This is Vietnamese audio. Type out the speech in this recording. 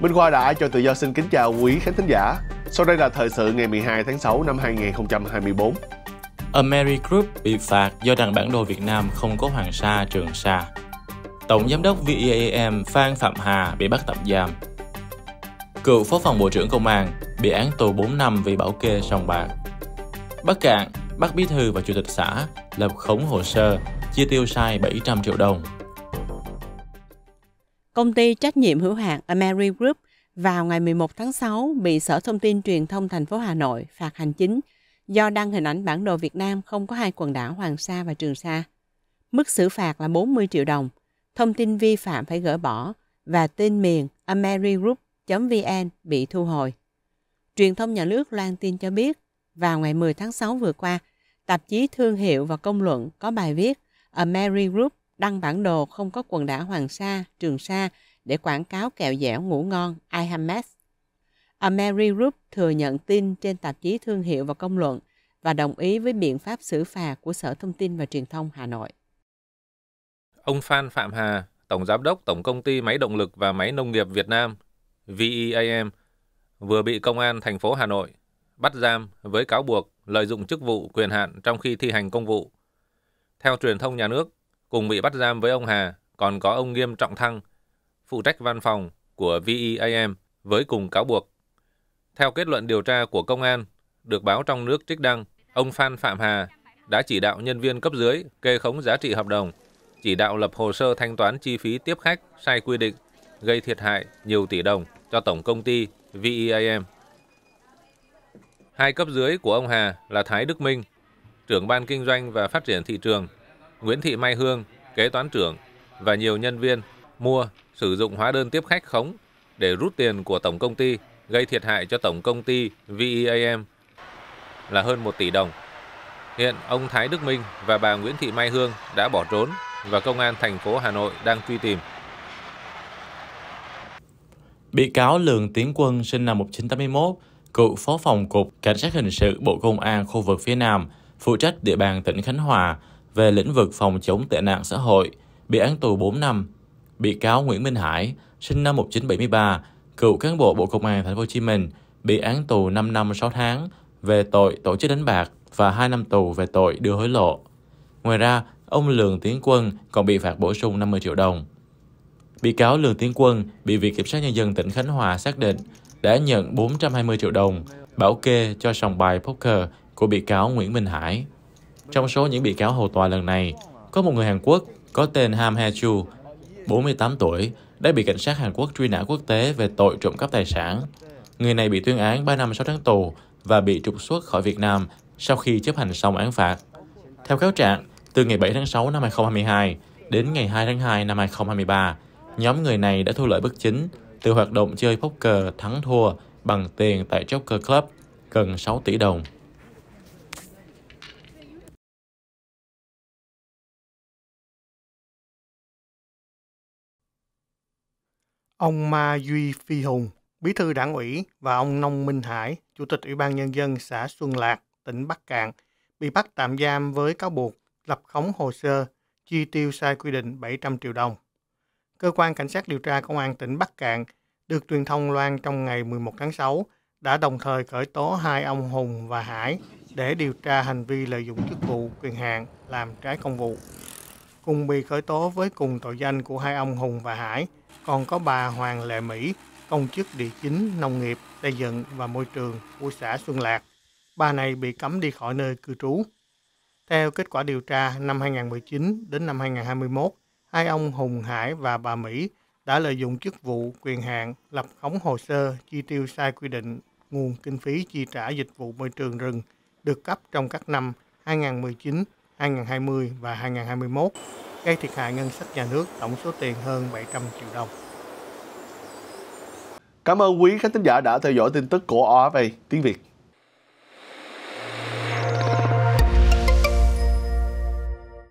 Minh Khoa đã cho tự do xin kính chào quý khán thính giả. Sau đây là thời sự ngày 12 tháng 6 năm 2024. Ameri Group bị phạt do đăng bản đồ Việt Nam không có Hoàng Sa, Trường Sa. Tổng giám đốc VIAM e Phan Phạm Hà bị bắt tạm giam. Cựu phó phòng Bộ trưởng Công an bị án tù 4 năm vì bảo kê sòng bạc. Bắc Cạn, bắt bí thư và chủ tịch xã lập khống hồ sơ, chi tiêu sai 700 triệu đồng Công ty trách nhiệm hữu hạn Ameri Group vào ngày 11 tháng 6 bị Sở Thông tin Truyền thông thành phố Hà Nội phạt hành chính do đăng hình ảnh bản đồ Việt Nam không có hai quần đảo Hoàng Sa và Trường Sa. Mức xử phạt là 40 triệu đồng. Thông tin vi phạm phải gỡ bỏ và tên miền amerigroup.vn bị thu hồi. Truyền thông nhà nước loan tin cho biết, vào ngày 10 tháng 6 vừa qua, tạp chí Thương hiệu và Công luận có bài viết Ameri Group đăng bản đồ không có quần đảo Hoàng Sa, Trường Sa để quảng cáo kẹo dẻo ngủ ngon iHames. Ameri Group thừa nhận tin trên tạp chí thương hiệu và công luận và đồng ý với biện pháp xử phạt của Sở Thông tin và Truyền thông Hà Nội. Ông Phan Phạm Hà, Tổng Giám đốc Tổng Công ty Máy Động lực và Máy Nông nghiệp Việt Nam, VEAM, vừa bị Công an thành phố Hà Nội bắt giam với cáo buộc lợi dụng chức vụ quyền hạn trong khi thi hành công vụ. Theo truyền thông nhà nước, cùng bị bắt giam với ông Hà, còn có ông Nghiêm Trọng Thăng, phụ trách văn phòng của VEAM với cùng cáo buộc. Theo kết luận điều tra của công an, được báo trong nước trích đăng, ông Phan Phạm Hà đã chỉ đạo nhân viên cấp dưới kê khống giá trị hợp đồng, chỉ đạo lập hồ sơ thanh toán chi phí tiếp khách sai quy định, gây thiệt hại nhiều tỷ đồng cho tổng công ty VEAM. Hai cấp dưới của ông Hà là Thái Đức Minh, trưởng ban kinh doanh và phát triển thị trường Nguyễn Thị Mai Hương, kế toán trưởng và nhiều nhân viên mua, sử dụng hóa đơn tiếp khách khống để rút tiền của tổng công ty, gây thiệt hại cho tổng công ty VEAM là hơn 1 tỷ đồng. Hiện ông Thái Đức Minh và bà Nguyễn Thị Mai Hương đã bỏ trốn và công an thành phố Hà Nội đang truy tìm. Bị cáo Lường Tiến Quân sinh năm 1981, cựu phó phòng cục Cảnh sát hình sự Bộ Công an khu vực phía Nam, phụ trách địa bàn tỉnh Khánh Hòa, về lĩnh vực phòng chống tệ nạn xã hội, bị án tù 4 năm. Bị cáo Nguyễn Minh Hải, sinh năm 1973, cựu cán bộ Bộ Công an Thành phố Hồ Chí Minh, bị án tù 5 năm 6 tháng về tội tổ chức đánh bạc và 2 năm tù về tội đưa hối lộ. Ngoài ra, ông Lường Tiến Quân còn bị phạt bổ sung 50 triệu đồng. Bị cáo Lường Tiến Quân bị Viện Kiểm sát Nhân dân tỉnh Khánh Hòa xác định đã nhận 420 triệu đồng bảo kê cho sòng bài poker của bị cáo Nguyễn Minh Hải. Trong số những bị cáo hầu tòa lần này, có một người Hàn Quốc có tên Ham Hae Chu, 48 tuổi, đã bị cảnh sát Hàn Quốc truy nã quốc tế về tội trộm cắp tài sản. Người này bị tuyên án 3 năm 6 tháng tù và bị trục xuất khỏi Việt Nam sau khi chấp hành xong án phạt. Theo cáo trạng, từ ngày 7 tháng 6 năm 2022 đến ngày 2 tháng 2 năm 2023, nhóm người này đã thu lợi bất chính từ hoạt động chơi poker thắng thua bằng tiền tại Joker Club gần 6 tỷ đồng. Ông Ma Duy Phi Hùng, Bí thư Đảng ủy và ông Nông Minh Hải, Chủ tịch Ủy ban Nhân dân xã Xuân Lạc, tỉnh Bắc Cạn, bị bắt tạm giam với cáo buộc lập khống hồ sơ, chi tiêu sai quy định 700 triệu đồng. Cơ quan Cảnh sát điều tra Công an tỉnh Bắc Cạn được truyền thông loan trong ngày 11 tháng 6 đã đồng thời khởi tố hai ông Hùng và Hải để điều tra hành vi lợi dụng chức vụ quyền hạn làm trái công vụ cùng bị khởi tố với cùng tội danh của hai ông Hùng và Hải, còn có bà Hoàng Lệ Mỹ, công chức địa chính, nông nghiệp, xây dựng và môi trường của xã Xuân Lạc. Bà này bị cấm đi khỏi nơi cư trú. Theo kết quả điều tra năm 2019 đến năm 2021, hai ông Hùng Hải và bà Mỹ đã lợi dụng chức vụ, quyền hạn, lập khống hồ sơ, chi tiêu sai quy định nguồn kinh phí chi trả dịch vụ môi trường rừng được cấp trong các năm 2019, 2020 và 2021, gây thiệt hại ngân sách nhà nước tổng số tiền hơn 700 triệu đồng. Cảm ơn quý khán thính giả đã theo dõi tin tức của OFA tiếng Việt.